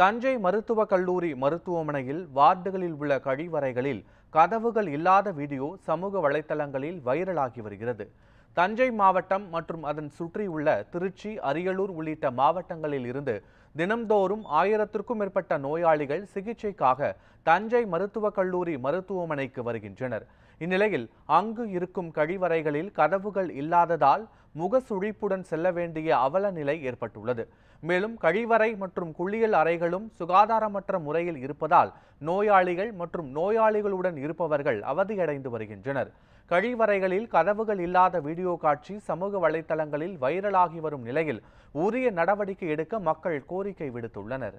தஞ்சை மருத்துவக் கல்லூரி மருத்துவமனையில் வார்டுகளில் உள்ள கழிவறைகளில் கதவுகள் இல்லாத வீடியோ சமூக வலைத்தளங்களில் வைரலாகி வருகிறது தஞ்சை மாவட்டம் மற்றும் அதன் சுற்றியுள்ள திருச்சி அரியலூர் உள்ளிட்ட மாவட்டங்களில் இருந்து தினம்தோறும் ஆயிரத்திற்கும் மேற்பட்ட நோயாளிகள் சிகிச்சைக்காக தஞ்சை மருத்துவக் கல்லூரி மருத்துவமனைக்கு வருகின்றனர் இந்நிலையில் அங்கு இருக்கும் கழிவறைகளில் கதவுகள் இல்லாததால் முக சுழிப்புடன் செல்ல வேண்டிய அவல நிலை ஏற்பட்டுள்ளது மேலும் கழிவறை மற்றும் குளியல் அறைகளும் சுகாதாரமற்ற முறையில் இருப்பதால் நோயாளிகள் மற்றும் நோயாளிகளுடன் இருப்பவர்கள் அவதியடைந்து வருகின்றனர் கழிவறைகளில் கதவுகள் இல்லாத வீடியோ காட்சி சமூக வலைதளங்களில் வைரலாகி வரும் நிலையில் உரிய நடவடிக்கை எடுக்க மக்கள் கோரிக்கை விடுத்துள்ளனர்